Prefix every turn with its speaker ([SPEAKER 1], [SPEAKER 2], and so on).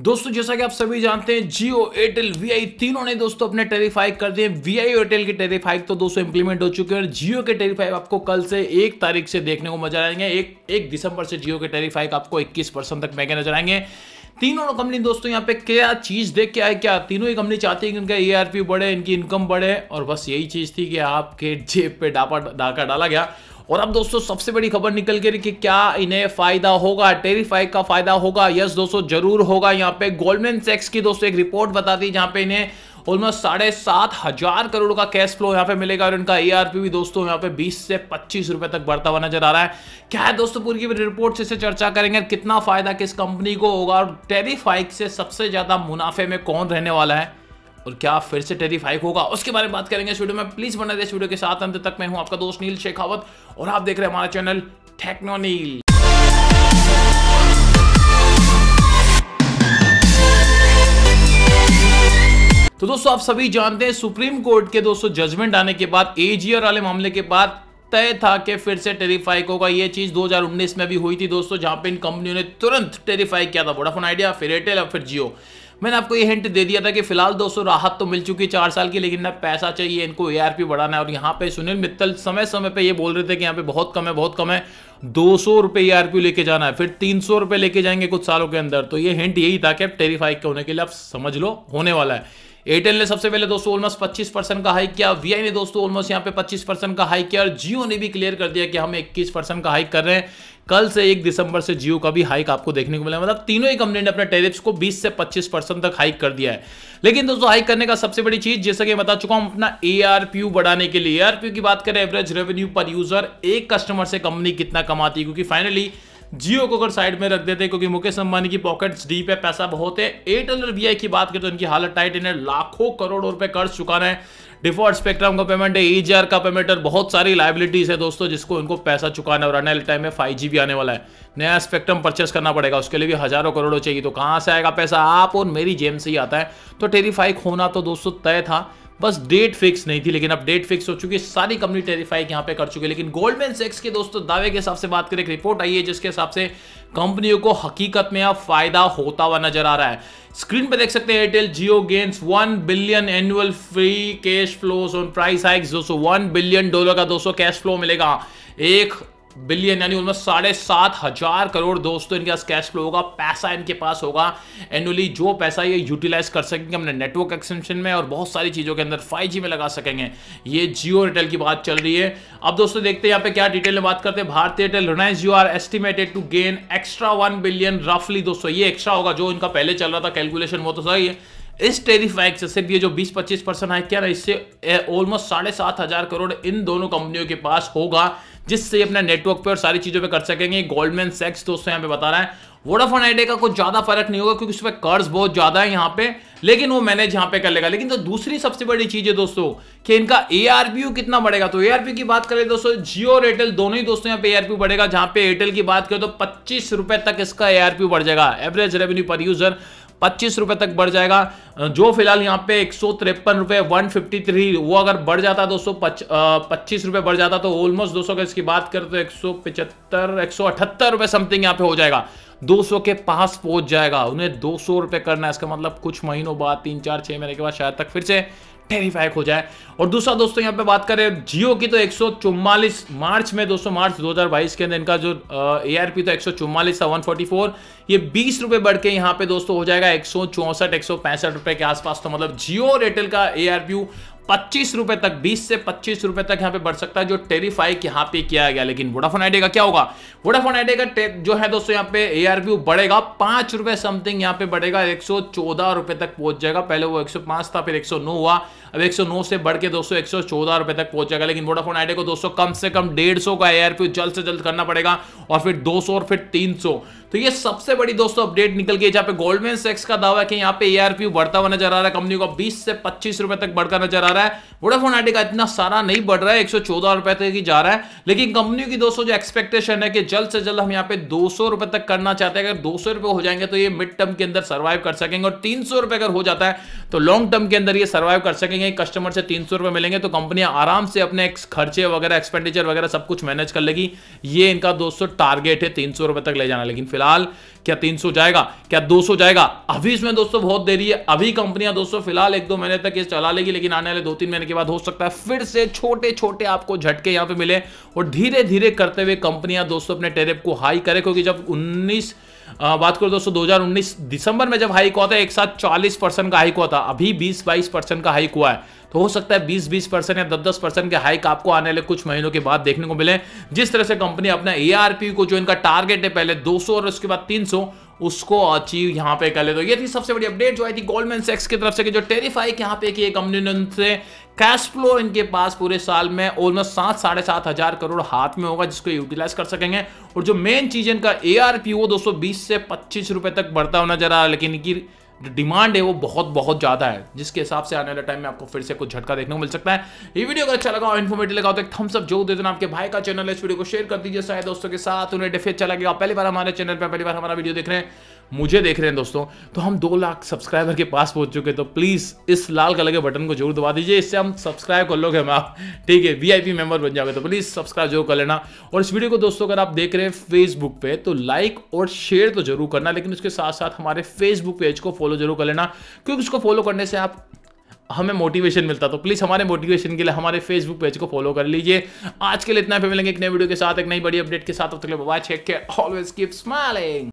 [SPEAKER 1] दोस्तों जैसा कि आप सभी जानते हैं जियो एयरटेल वीआई तीनों ने दोस्तों अपने हाइक कर दिए वीआई एयरटेल के हाइक तो दोस्तों इंप्लीमेंट हो चुके हैं और जियो के हाइक आपको कल से एक तारीख से देखने को मजा आएंगे एक एक दिसंबर से जियो के हाइक आपको 21 परसेंट तक महंगे नजर आएंगे तीनों कंपनी दोस्तों यहाँ पे क्या चीज़ देख के आए क्या तीनों ही कंपनी चाहती है कि उनका ए बढ़े इनकी इनकम बढ़े और बस यही चीज़ थी कि आपके जेब पे डापा डाका डाला गया और अब दोस्तों सबसे बड़ी खबर निकल के रही कि क्या इन्हें फायदा होगा टेरीफाई का फायदा होगा यस दोस्तों जरूर होगा यहाँ पे गोल्डमैन सेक्स की दोस्तों एक रिपोर्ट बताती है जहाँ पे इन्हें ऑलमोस्ट साढ़े सात हजार करोड़ का कैश फ्लो यहाँ पे मिलेगा और इनका एआरपी भी दोस्तों यहाँ पे 20 से 25 रुपए तक बढ़ता हुआ नजर आ रहा है क्या है दोस्तों पूरी रिपोर्ट से चर्चा करेंगे कितना फायदा किस कंपनी को होगा और टेरीफाइक से सबसे ज्यादा मुनाफे में कौन रहने वाला है और क्या फिर से टेरिफ हाइक होगा उसके बारे में बात करेंगे इस वीडियो में प्लीज बना दे इस वीडियो के साथ अंत तक मैं हूं आपका दोस्त नील शेखावत और आप देख रहे हैं हमारा चैनल टेक्नो नील तो दोस्तों आप सभी जानते हैं सुप्रीम कोर्ट के दोस्तों जजमेंट आने के बाद एजीआर वाले मामले के बाद तय था कि फिर से टेरिफाई होगा यह चीज 2019 में भी हुई थी दोस्तों जहां पे इन कंपनियों ने तुरंत टेरिफाई किया था वोडाफोन आइडिया फिर एयरटेल और फिर जियो मैंने आपको ये हिंट दे दिया था कि फिलहाल दोस्तों राहत तो मिल चुकी है चार साल की लेकिन ना पैसा चाहिए इनको ए बढ़ाना है और यहाँ पे सुनील मित्तल समय समय पर ये बोल रहे थे कि यहाँ पे बहुत कम है बहुत कम है दो सौ रुपये ए लेके जाना है फिर तीन सौ लेके जाएंगे कुछ सालों के अंदर तो ये हिंट यही था कि आप टेरीफाई होने के लिए आप समझ लो होने वाला है एयरटेल ने सबसे पहले दोस्तों ऑलमोस्ट पच्चीस परसेंट का हाइक किया वीआई ने दोस्तों ऑलमोस्ट यहाँ पे पच्चीस परसेंट का हाइक किया और जियो ने भी क्लियर कर दिया कि हम इक्कीस परसेंट का हाइक कर रहे हैं कल से एक दिसंबर से जियो का भी हाइक आपको देखने को मिला मतलब तीनों ही कंपनी ने अपने टेरिप्स को 20 से 25 परसेंट तक हाइक कर दिया है लेकिन दोस्तों हाइक करने का सबसे बड़ी चीज जैसा कि बता चुका हूं अपना ए बढ़ाने के लिए एआरपीयू की बात करें एवरेज रेवेन्यू पर यूजर एक कस्टमर से कंपनी कितना कमाती है क्योंकि फाइनली जियो को अगर साइड में रख देते क्योंकि मुकेश अंबानी की पॉकेट्स डीप है पैसा बहुत है एयरटेल और वी की बात करें तो इनकी हालत टाइट इन्हें लाखों करोड़ रुपए कर्ज चुकाना है डिफॉल्ट स्पेक्ट्रम का पेमेंट है ईजीआर का पेमेंट है बहुत सारी लाइबिलिटीज है दोस्तों जिसको इनको पैसा चुकाना और आने टाइम में फाइव भी आने वाला है नया स्पेक्ट्रम परचेस करना पड़ेगा उसके लिए भी हजारों करोड़ों चाहिए तो कहाँ से आएगा पैसा आप और मेरी जेम से ही आता है तो टेरिफाइक होना तो दोस्तों तय था बस डेट फिक्स नहीं थी लेकिन अब डेट फिक्स हो चुकी है सारी कंपनी टेरिफाइक यहां पे कर चुकी है लेकिन गोल्डमैन सेक्स के दोस्तों दावे के हिसाब से बात करें एक रिपोर्ट आई है जिसके हिसाब से कंपनियों को हकीकत में अब फायदा होता हुआ नजर आ रहा है स्क्रीन पर देख सकते हैं Airtel Jio gains one billion annual free cash flow on price hikes one billion dollar का 200 कैश फ्लो मिलेगा एक बिलियन यानी उनमें साढ़े सात हजार करोड़ दोस्तों तो इनके पास कैश फ्लो होगा पैसा इनके पास होगा एनुअली जो पैसा ये यूटिलाइज कर सकेंगे अपने नेटवर्क एक्सटेंशन में और बहुत सारी चीज़ों के अंदर 5G में लगा सकेंगे ये जियो एयरटेल की बात चल रही है अब दोस्तों देखते हैं यहाँ पे क्या डिटेल में बात करते हैं Bharti Airtel Reliance you are estimated to gain extra one billion रफली दोस्तों ये एक्स्ट्रा होगा जो इनका पहले चल रहा था कैलकुलेशन वो तो सही है इस टेरिफ एक्ट से सिर्फ ये जो 20-25 परसेंट है क्या ना इससे ऑलमोस्ट साढ़े सात हजार करोड़ इन दोनों कंपनियों के पास होगा जिससे अपना नेटवर्क पे और सारी चीज़ों पे कर सकेंगे गोल्डमैन सेक्स दोस्तों यहाँ पे बता रहा है वोडाफोन आइडिया का कुछ ज़्यादा फर्क नहीं होगा क्योंकि उस पर कर्ज बहुत ज़्यादा है यहाँ पे लेकिन वो मैनेज यहाँ पे कर लेगा लेकिन तो दूसरी सबसे बड़ी चीज़ है दोस्तों कि इनका ए कितना बढ़ेगा तो ए की बात करें दोस्तों जियो और एयरटेल दोनों ही दोस्तों यहाँ पे ए बढ़ेगा जहां पे एयरटेल की बात करें तो पच्चीस तक इसका ए बढ़ जाएगा एवरेज रेवेन्यू पर यूजर पच्चीस रुपए तक बढ़ जाएगा जो फिलहाल यहाँ पे एक सौ तिरपन रुपए वन फिफ्टी थ्री वो अगर बढ़ जाता दोस्तों पच्चीस रुपए बढ़ जाता तो ऑलमोस्ट दो सौ का इसकी बात करें तो एक सौ पिचहत्तर एक सौ अठहत्तर रुपए समथिंग यहाँ पे हो जाएगा 200 के पास पहुंच जाएगा उन्हें दो सौ रुपए करना है इसका मतलब कुछ महीनों बाद तीन चार छह महीने के बाद शायद तक फिर से टेरिफाइक हो जाए और दूसरा दोस्तों यहाँ पे बात करें जियो की तो एक मार्च में दोस्तों मार्च 2022 के अंदर इनका जो ए आर पी तो एक था 144 ये बीस रुपये बढ़ के यहाँ पे दोस्तों हो जाएगा एक सौ चौंसठ रुपए के आसपास तो मतलब जियो और एयरटेल का ए पच्चीस रुपए तक बीस से पच्चीस रुपए तक यहाँ पे बढ़ सकता है जो टेरिफाई यहाँ पे किया गया लेकिन वोडाफोन आइडिया का क्या होगा वोडाफोन आइडिया का जो है दोस्तों यहाँ पे एआरपी बढ़ेगा पांच रुपए समथिंग यहाँ पे बढ़ेगा एक रुपए तक पहुंच जाएगा पहले वो एक था फिर एक हुआ अब एक से बढ़ के दोस्तों रुपए तक पहुंच जाएगा लेकिन वोडाफोन आइडिया को दोस्तों कम से कम डेढ़ का एआरपी जल्द से जल्द करना पड़ेगा और फिर दो और फिर तीन तो ये सबसे बड़ी दोस्तों अपडेट निकल गई जहां पे गोल्डमेन सेक्स का दावा है कि यहाँ पे एआरपी बढ़ता हुआ नजर आ रहा है कंपनी को बीस से पच्चीस रुपए तक बढ़ता नजर आ जा रहा है वोडाफोन आइडिया का इतना सारा नहीं बढ़ रहा है एक सौ चौदह रुपए तक ही जा रहा है लेकिन कंपनी की दोस्तों जो एक्सपेक्टेशन है कि जल्द से जल्द हम यहाँ पे दो सौ रुपए तक करना चाहते हैं अगर दो सौ रुपए हो जाएंगे तो ये मिड टर्म के अंदर सर्वाइव कर सकेंगे और तीन सौ रुपए अगर हो जाता है तो लॉन्ग टर्म के अंदर ये सर्वाइव कर सकेंगे कस्टमर से तीन सौ रुपए मिलेंगे तो कंपनियां आराम से अपने खर्चे वगैरह एक्सपेंडिचर वगैरह सब कुछ मैनेज कर लेगी ये इनका दोस्तों टारगेट है तीन सौ रुपए तक ले जाना लेकिन फिलहाल क्या 300 जाएगा क्या 200 जाएगा अभी इसमें दोस्तों बहुत देरी है अभी कंपनियां दोस्तों फिलहाल एक दो महीने तक ये चला लेगी लेकिन आने वाले दो तीन महीने के बाद हो सकता है फिर से छोटे छोटे आपको झटके यहाँ पे मिले और धीरे धीरे करते हुए कंपनियां दोस्तों अपने टेरिप को हाई करें क्योंकि जब उन्नीस आ, बात करो दोस्तों 2019 दिसंबर में जब हाइक हुआ था एक साथ 40 परसेंट का हाइक हुआ था अभी 20 बाईस परसेंट का हाइक हुआ है तो हो सकता है बीस बीस परसेंट या दस दस परसेंट के हाइक आपको आने वाले कुछ महीनों के बाद देखने को मिले जिस तरह से कंपनी अपना ए को जो इनका टारगेट है पहले दो और उसके बाद तीन उसको अचीव यहां पे कर ले तो ये थी सबसे बड़ी अपडेट जो आई थी गोल्डमैन सेक्स की तरफ से कि जो टेरिफाइक यहां पे की कंपनी उनसे कैश फ्लो इनके पास पूरे साल में ऑलमोस्ट सात साढ़े सात हजार करोड़ हाथ में होगा जिसको यूटिलाइज कर सकेंगे और जो मेन चीज इनका ए आर पी वो दो से पच्चीस रुपए तक बढ़ता होना जरा रहा है लेकिन इनकी जो डिमांड है वो बहुत बहुत ज़्यादा है जिसके हिसाब से आने वाले टाइम में आपको फिर से कुछ झटका देखने को मिल सकता है ये वीडियो अगर अच्छा लगा और इन्फॉर्मेटिव लगा तो एक थम्स अप जो दे देना आपके भाई का चैनल है इस वीडियो को शेयर कर दीजिए शायद दोस्तों के साथ उन्हें डेफिनेट चला गया पहली बार हमारे चैनल पर पहली बार हमारा वीडियो देख रहे हैं मुझे देख रहे हैं दोस्तों तो हम दो लाख सब्सक्राइबर के पास पहुंच चुके तो प्लीज़ इस लाल कलर के बटन को जरूर दबा दीजिए इससे हम सब्सक्राइब कर लोगे हम आप ठीक है वीआईपी मेंबर बन जाओगे तो प्लीज़ सब्सक्राइब जरूर कर लेना और इस वीडियो को दोस्तों अगर आप देख रहे हैं फेसबुक पे तो लाइक और शेयर तो जरूर करना लेकिन उसके साथ साथ हमारे फेसबुक पेज को फॉलो फॉलो जरूर कर लेना क्योंकि उसको फॉलो करने से आप हमें मोटिवेशन मिलता तो प्लीज़ हमारे मोटिवेशन के लिए हमारे फेसबुक पेज को फॉलो कर लीजिए आज के लिए इतना फिर मिलेंगे एक नए वीडियो के साथ एक नई बड़ी अपडेट के साथ अब तक बाय चेक के ऑलवेज कीप स्माइलिंग